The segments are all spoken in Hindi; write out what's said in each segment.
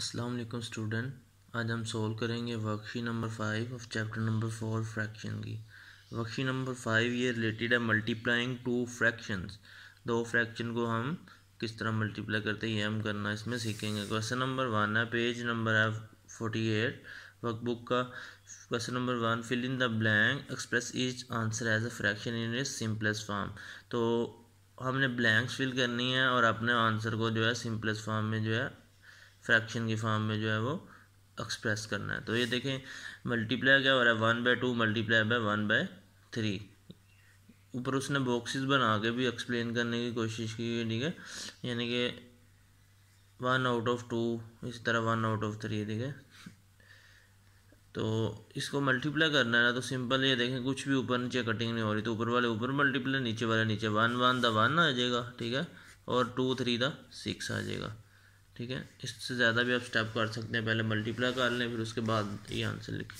अस्सलाम वालेकुम स्टूडेंट आज हम सोल्व करेंगे worksheet number five of chapter number four fraction की वर्कशीट नंबर फाइव ये रिलेटेड है मल्टीप्लाइंग टू फ्रैक्शंस दो फ्रैक्शन को हम किस तरह मल्टीप्लाई करते हैं ये हम करना इसमें सीखेंगे क्वेश्चन नंबर वन है पेज नंबर है फोर्टी एट वर्कबुक का question number one fill in the blank express is answer as a fraction in is simplest form तो हमने ब्लैंक्स फिल करनी है और अपने आंसर को जो है सिंपलेस्ट फॉर्म में जो है फ्रैक्शन की फॉर्म में जो है वो एक्सप्रेस करना है तो ये देखें मल्टीप्लाई क्या हो रहा है one by two multiply by one by three ऊपर उसने बॉक्सेस बना के भी एक्सप्लेन करने की कोशिश की है ठीक है यानी कि वन आउट ऑफ टू इस तरह वन आउट ऑफ थ्री ठीक है तो इसको मल्टीप्लाई करना है ना तो सिंपल ये देखें कुछ भी ऊपर नीचे कटिंग नहीं हो रही तो ऊपर वाले ऊपर मल्टीप्लाई नीचे वाले नीचे वन वन द वन आ जाएगा ठीक है और टू थ्री द सिक्स आ जाएगा ठीक है इससे ज़्यादा भी आप स्टेप कर सकते हैं पहले मल्टीप्लाई कर लें फिर उसके बाद ये आंसर लिखें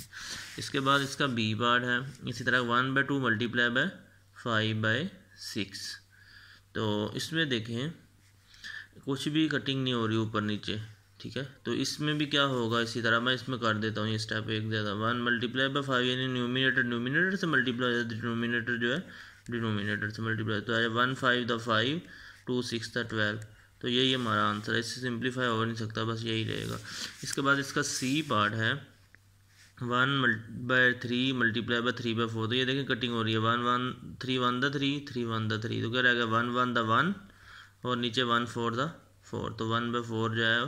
इसके बाद इसका बी पार्ट है इसी तरह one by two multiply by five by six तो इसमें देखें कुछ भी कटिंग नहीं हो रही ऊपर नीचे ठीक है तो इसमें भी क्या होगा इसी तरह मैं इसमें कर देता हूँ ये स्टेप एक ज़्यादा वन मल्टीप्लाई बाई फाइव यानी न्यूमिनेटर न्यूमिनेटर से मल्टीप्लाई डिनोमिनेटर जो है डिनोमिनेटर से मल्टीप्लाई तो आया one five the five two six the twelve तो यही हमारा आंसर है इससे सिंप्लीफाई हो नहीं सकता बस यही रहेगा इसके बाद इसका सी पार्ट है one by three multiply by three by four तो ये देखें कटिंग हो रही है one one three one the three three one the three तो क्या रहेगा वन वन द वन और नीचे वन फोर द फोर तो वन बाय फोर जो है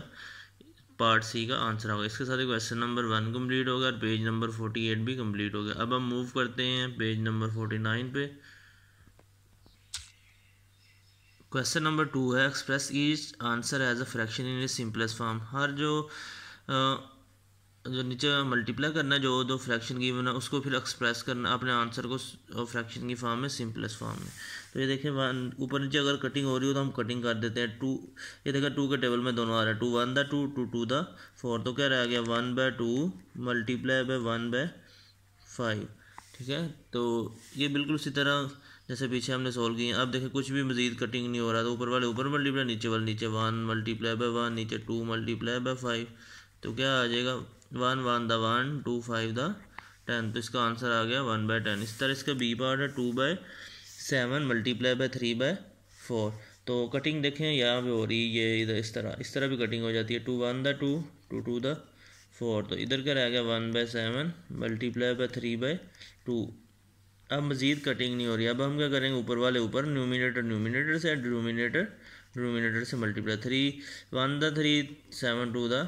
पार्ट सी का आंसर होगा इसके साथ क्वेश्चन नंबर वन कम्प्लीट हो गया और पेज नंबर फोर्टी एट भी कम्प्लीट हो गया अब हम मूव करते हैं पेज नंबर फोर्टी नाइन पे क्वेश्चन नंबर टू है express each answer as a fraction in simplest form हर जो जो नीचे मल्टीप्लाई करना जो दो फ्रैक्शन की बना उसको फिर एक्सप्रेस करना अपने आंसर को फ्रैक्शन की फॉर्म में सिंपलेस्ट फॉर्म में तो ये देखें वन ऊपर नीचे अगर कटिंग हो रही हो तो हम कटिंग कर देते हैं टू ये देखा टू के टेबल में दोनों आ रहे हैं two one the two two two the four तो क्या रह गया one by two multiply by one by five ठीक है तो ये बिल्कुल इसी तरह जैसे पीछे हमने सोल्व किए अब देखें कुछ भी मजीद कटिंग नहीं हो रहा था तो ऊपर वाले ऊपर मल्टीप्लाई नीचे वाले नीचे वन मल्टीप्लाई बाय वन नीचे टू मल्टीप्लाई बाय फाइव तो क्या आ जाएगा one one the one two five the ten तो इसका आंसर आ गया वन बाय टेन इस तरह इसका बी पार्ट है two by seven multiply by three by four तो कटिंग देखें यहाँ भी हो रही है ये इधर इस तरह इस तरह भी कटिंग हो जाती है two one the two two two the four तो इधर का रह गया one by seven multiply by three by two अब मज़ीद कटिंग नहीं हो रही अब हम क्या करेंगे ऊपर वाले ऊपर न्यूमिनेटर न्यूमिनेटर से डिनोमिनेटर डिनोमिनेटर से multiply three one the three seven two the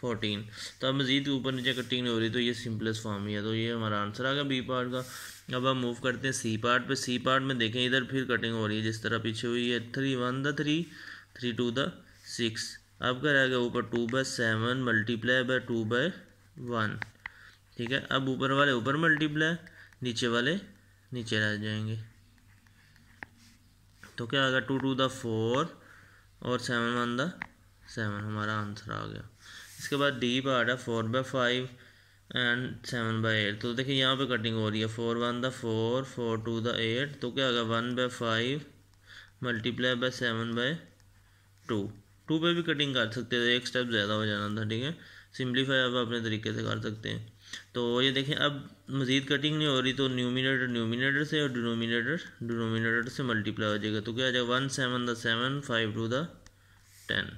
fourteen तो अब मज़ीद ऊपर नीचे कटिंग नहीं हो रही तो ये सिंपलेस्ट फॉर्म ही है तो ये हमारा आंसर आ गया बी पार्ट का अब हम मूव करते हैं सी पार्ट पे सी पार्ट में देखें इधर फिर कटिंग हो रही है जिस तरह पीछे हुई है three one the three three two the six अब क्या रहेगा ऊपर two by seven multiply by two by one ठीक है अब ऊपर वाले ऊपर मल्टीप्लाई नीचे वाले नीचे रह जाएंगे तो क्या आ गया टू टू द फोर और सेवन वन द सेवन हमारा आंसर आ गया इसके बाद डी पार्ट है four by five and seven by eight तो देखिए यहाँ पे कटिंग हो रही है four one the four four two the eight तो क्या आ गया one by five multiply by seven by two two पे भी कटिंग कर सकते थे एक स्टेप ज़्यादा हो जाना था ठीक है सिंप्लीफाई आप अपने तरीके से कर सकते हैं तो ये देखें अब मज़ीद कटिंग नहीं हो रही तो न्यूमिनेटर न्यूमिनेटर से और डिनोमिनेटर डिनोमिनेटर से मल्टीप्लाई हो जाएगा तो क्या आ जाएगा one seven the seven five two the ten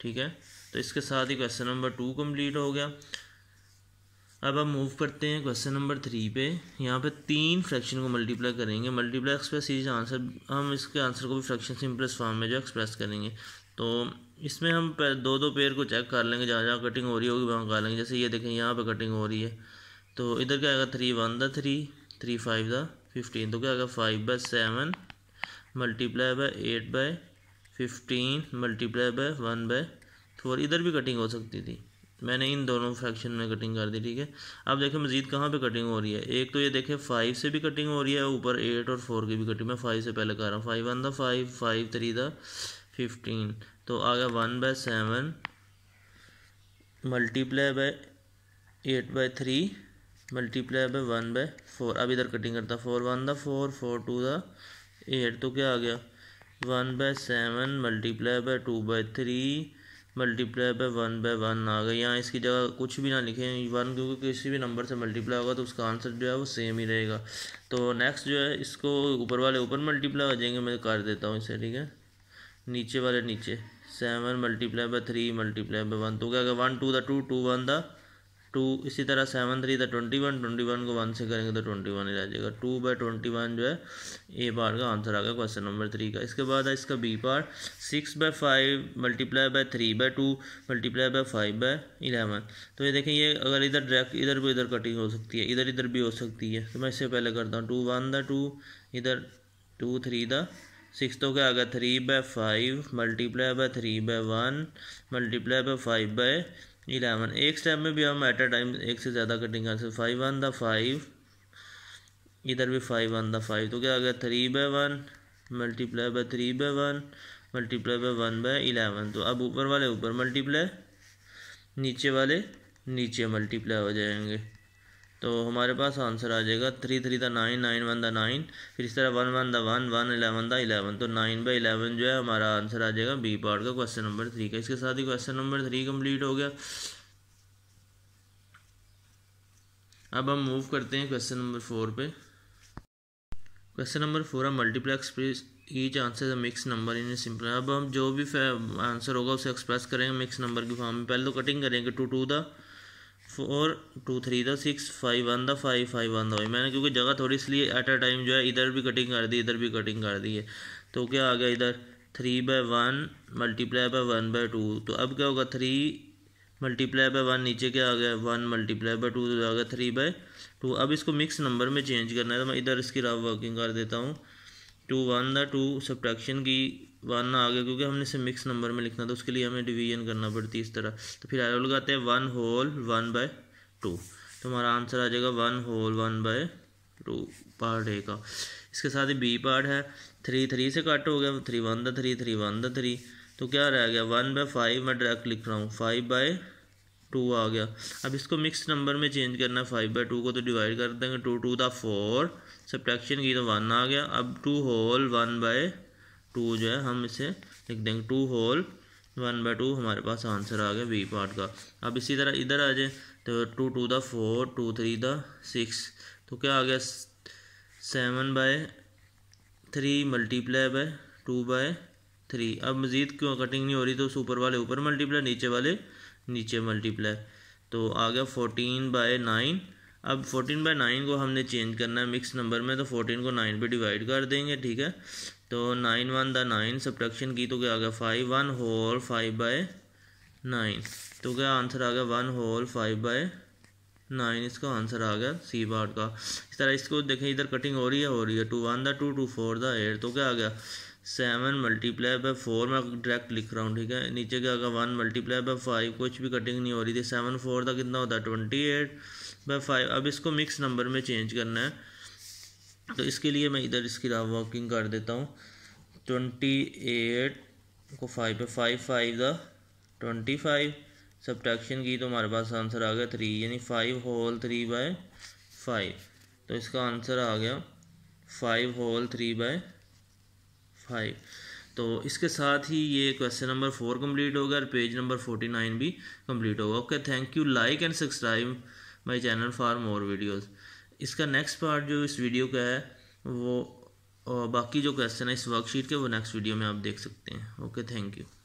ठीक है तो इसके साथ ही क्वेश्चन नंबर टू कंप्लीट हो गया अब हम मूव करते हैं क्वेश्चन नंबर थ्री पे यहाँ पे तीन फ्रैक्शन को मल्टीप्लाई करेंगे मल्टीप्लाई एक्सप्रेस आंसर हम इसके आंसर को भी फ्रैक्शन सिंप्लेस फॉर्म में जो एक्सप्रेस करेंगे तो इसमें हम दो दो पेयर को चेक कर लेंगे जहाँ जहाँ कटिंग हो रही होगी वहाँ कर लेंगे जैसे ये देखें यहाँ पर कटिंग हो रही है तो इधर क्या आएगा three one the three three five the fifteen तो क्या आएगा five by seven multiply by eight by fifteen multiply by one by four इधर भी कटिंग हो सकती थी मैंने इन दोनों फ्रैक्शन में कटिंग कर दी ठीक है अब देखें मजीद कहाँ पे कटिंग हो रही है एक तो ये देखें फाइव से भी कटिंग हो रही है ऊपर एट और फोर की भी कटिंग मैं फाइव से पहले कर रहा हूँ five one the five five three the fifteen तो आ गया one by seven multiply by eight by three multiply by one by four अब इधर कटिंग करता four one the four four two the eight तो क्या आ गया one by seven multiply by two by three multiply by one by one आ गया यहाँ इसकी जगह कुछ भी ना लिखें वन क्योंकि किसी भी नंबर से मल्टीप्लाई होगा तो उसका आंसर जो है वो सेम ही रहेगा तो नेक्स्ट जो है इसको ऊपर वाले ऊपर मल्टीप्लाई हो जाएंगे मैं कर देता हूँ इसे ठीक है नीचे वाले नीचे seven multiply by three multiply by one तो क्या होगा one two the two two one the two इसी तरह seven three the twenty one twenty one को वन से करेंगे तो ट्वेंटी वन ही रह जाएगा टू बाई ट्वेंटी वन जो है ए पार्ट का आंसर आ गया क्वेश्चन नंबर थ्री का इसके बाद है इसका B part six by five multiply by three by two multiply by five by eleven तो ये देखें ये अगर इधर डायरेक्ट इधर भी इधर कटिंग हो सकती है इधर इधर भी हो सकती है तो मैं इससे पहले करता हूँ टू वन द टू इधर टू थ्री द सिक्स तो क्या आ गया three by five multiply by three by one multiply by five by eleven एक स्टेप में भी हम एट अ टाइम एक से ज़्यादा कटिंग कर सकते फाइव वन द फाइव इधर भी फाइव वन द फाइव तो क्या आ गया three by one multiply by three by one multiply by one by eleven तो अब ऊपर वाले ऊपर मल्टीप्लाई नीचे वाले नीचे मल्टीप्लाई हो जाएंगे तो हमारे पास आंसर आ जाएगा three three the nine nine one the nine फिर इस तरह one one the one one eleven the eleven तो नाइन बाई इलेवन जो है हमारा आंसर आ जाएगा बी पार्ट का क्वेश्चन नंबर थ्री का इसके साथ ही क्वेश्चन नंबर थ्री कम्प्लीट हो गया अब हम मूव करते हैं क्वेश्चन नंबर फोर पे क्वेश्चन नंबर फोर है multiplex each answer mix number in simple अब हम जो भी आंसर होगा उसे एक्सप्रेस करेंगे मिक्स नंबर के फॉर्म में पहले तो कटिंग करेंगे two two the four two three the six five one the five five one the five मैंने क्योंकि जगह थोड़ी इसलिए एट अ टाइम जो है इधर भी कटिंग कर दी इधर भी कटिंग कर दी है तो क्या आ गया इधर three by one multiply by one by two तो अब क्या होगा थ्री मल्टीप्लाई बाय वन नीचे क्या आ गया वन मल्टीप्लाई बाय टू तो आ गया थ्री बाय टू अब इसको मिक्स नंबर में चेंज करना है तो मैं इधर इसकी रफ वर्किंग कर देता हूँ two one the two subtraction की वन ना आ गया क्योंकि हमने इसे मिक्स नंबर में लिखना था उसके लिए हमें डिवीजन करना पड़ती है इस तरह तो फिर आयो लगाते हैं one whole one by two तो हमारा आंसर आ जाएगा one whole one by two part A का इसके साथ ही बी पार्ट है थ्री थ्री से कट हो गया three one the three three one the three तो क्या रह गया वन बाय फाइव मैं डायरेक्ट लिख रहा हूँ फाइव बाय टू आ गया अब इसको मिक्स नंबर में चेंज करना है फाइव बाई टू को तो डिवाइड कर देंगे two two the four subtraction की तो वन आ गया अब two whole one by two जो है हम इसे लिख देंगे two whole one by two हमारे पास आंसर आ गया बी पार्ट का अब इसी तरह इधर आ जाए तो two two the four two three the six तो क्या आ गया seven by three multiply by two by three अब मज़ीद क्यों कटिंग नहीं हो रही तो उस ऊपर वाले ऊपर मल्टीप्लाई नीचे वाले नीचे मल्टीप्लाई तो आ गया फोर्टीन बाय नाइन अब फोर्टीन बाय नाइन को हमने चेंज करना है मिक्स नंबर में तो फोर्टीन को नाइन पे डिवाइड कर देंगे ठीक है तो nine one the nine subtraction की तो क्या आ गया five one whole five by nine तो क्या आंसर आ गया one whole five by nine इसका आंसर आ गया सी बार का इस तरह इसको देखें इधर कटिंग हो रही है हो रही है two one the two two four the eight तो क्या आ गया सेवन मल्टीप्लाई बाय फोर मैं डायरेक्ट लिख रहा हूँ ठीक है नीचे क्या आ गया वन मल्टीप्लाई बाय फाइव कुछ भी कटिंग नहीं हो रही थी सेवन फोर था कितना होता है ट्वेंटी एट बाय फाइव अब इसको मिक्स नंबर में चेंज करना है तो इसके लिए मैं इधर इसकी वॉकिंग कर देता हूँ ट्वेंटी एट को फाइव पे five five the twenty five subtraction की तो हमारे पास आंसर आ गया थ्री यानी five whole three by five तो इसका आंसर आ गया five whole three by five तो इसके साथ ही ये क्वेश्चन नंबर फोर कंप्लीट होगा और पेज नंबर फोर्टी नाइन भी कंप्लीट होगा okay thank you like and subscribe my channel for more videos इसका नेक्स्ट पार्ट जो इस वीडियो का है वो और बाकी जो क्वेश्चन है इस वर्कशीट के वो नेक्स्ट वीडियो में आप देख सकते हैं ओके थैंक यू